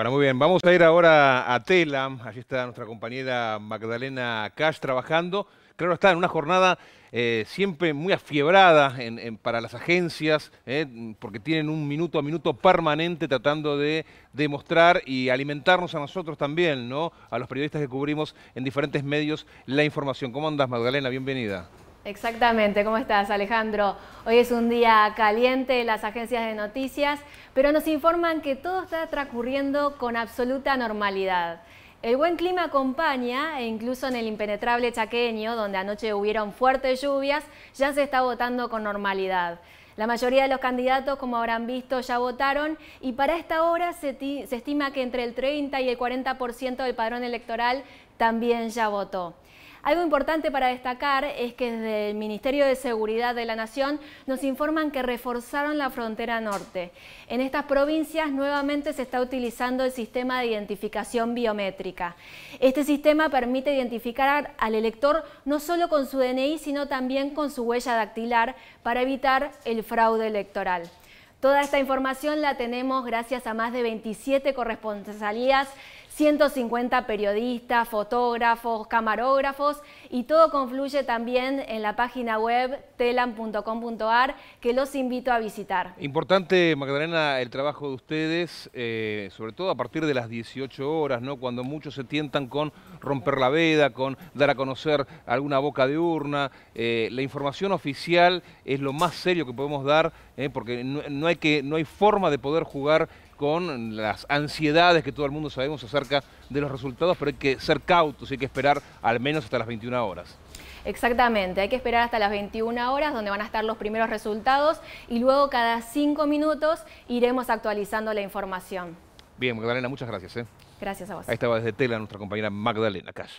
Bueno, muy bien, vamos a ir ahora a TELAM. allí está nuestra compañera Magdalena Cash trabajando. Claro, está en una jornada eh, siempre muy afiebrada para las agencias, eh, porque tienen un minuto a minuto permanente tratando de demostrar y alimentarnos a nosotros también, ¿no? A los periodistas que cubrimos en diferentes medios la información. ¿Cómo andas, Magdalena? Bienvenida. Exactamente, ¿cómo estás Alejandro? Hoy es un día caliente en las agencias de noticias, pero nos informan que todo está transcurriendo con absoluta normalidad. El buen clima acompaña, e incluso en el impenetrable chaqueño, donde anoche hubieron fuertes lluvias, ya se está votando con normalidad. La mayoría de los candidatos, como habrán visto, ya votaron y para esta hora se, se estima que entre el 30 y el 40% del padrón electoral también ya votó. Algo importante para destacar es que desde el Ministerio de Seguridad de la Nación nos informan que reforzaron la frontera norte. En estas provincias nuevamente se está utilizando el sistema de identificación biométrica. Este sistema permite identificar al elector no solo con su DNI, sino también con su huella dactilar para evitar el fraude electoral. Toda esta información la tenemos gracias a más de 27 corresponsalías 150 periodistas, fotógrafos, camarógrafos y todo confluye también en la página web telam.com.ar que los invito a visitar. Importante, Magdalena, el trabajo de ustedes, eh, sobre todo a partir de las 18 horas, ¿no? cuando muchos se tientan con romper la veda, con dar a conocer alguna boca de urna. Eh, la información oficial es lo más serio que podemos dar, eh, porque hay que, no hay forma de poder jugar con las ansiedades que todo el mundo sabemos acerca de los resultados, pero hay que ser cautos, y hay que esperar al menos hasta las 21 horas. Exactamente, hay que esperar hasta las 21 horas donde van a estar los primeros resultados y luego cada cinco minutos iremos actualizando la información. Bien, Magdalena, muchas gracias. ¿eh? Gracias a vos. Ahí estaba desde Tela nuestra compañera Magdalena Cash.